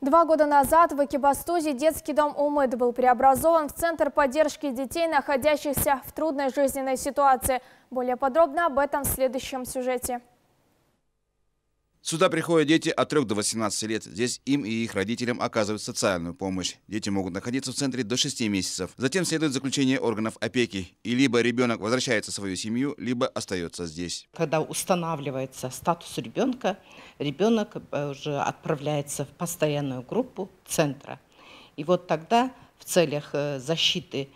Два года назад в Экибастузе детский дом «Умыт» был преобразован в Центр поддержки детей, находящихся в трудной жизненной ситуации. Более подробно об этом в следующем сюжете. Сюда приходят дети от 3 до 18 лет. Здесь им и их родителям оказывают социальную помощь. Дети могут находиться в центре до 6 месяцев. Затем следует заключение органов опеки. И либо ребенок возвращается в свою семью, либо остается здесь. Когда устанавливается статус ребенка, ребенок э, уже отправляется в постоянную группу центра. И вот тогда в целях э, защиты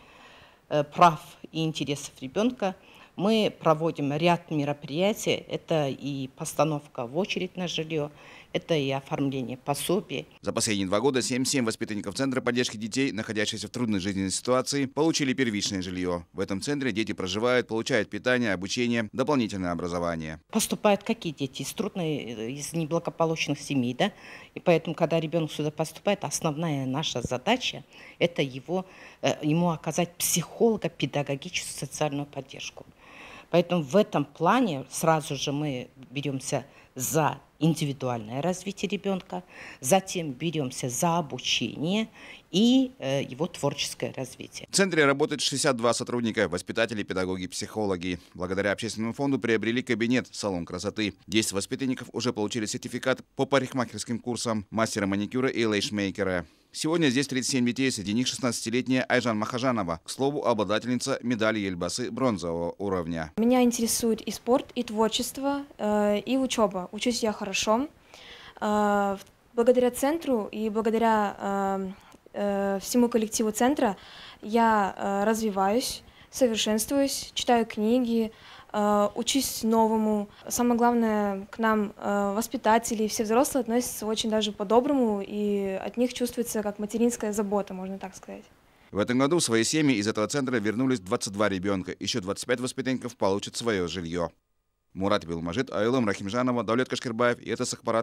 э, прав и интересов ребенка – мы проводим ряд мероприятий. Это и постановка в очередь на жилье, это и оформление пособий. За последние два года 77 воспитанников Центра поддержки детей, находящихся в трудной жизненной ситуации, получили первичное жилье. В этом центре дети проживают, получают питание, обучение, дополнительное образование. Поступают какие дети? Из трудной, из неблагополучных семей, да? И поэтому, когда ребенок сюда поступает, основная наша задача – это его, э, ему оказать психолого-педагогическую социальную поддержку. Поэтому в этом плане сразу же мы беремся за индивидуальное развитие ребенка, затем беремся за обучение и э, его творческое развитие. В центре работает 62 сотрудника, воспитатели, педагоги, психологи. Благодаря общественному фонду приобрели кабинет «Салон красоты». 10 воспитанников уже получили сертификат по парикмахерским курсам мастера маникюра и лейшмейкера. Сегодня здесь 37 детей, среди них 16-летняя Айжан Махажанова, к слову, обладательница медали Ельбасы бронзового уровня. Меня интересует и спорт, и творчество, э, и учеба. Учусь я хорошо хорошо. А, благодаря центру и благодаря а, э, всему коллективу центра я э, развиваюсь, совершенствуюсь, читаю книги, э, учусь новому. Самое главное, к нам воспитатели и все взрослые относятся очень даже по-доброму, и от них чувствуется как материнская забота, можно так сказать. В этом году в свои семьи из этого центра вернулись 22 ребенка. Еще 25 воспитанников получат свое жилье мурат белмажит айылым рахимжанова даулет кашкербаев этс ақпарат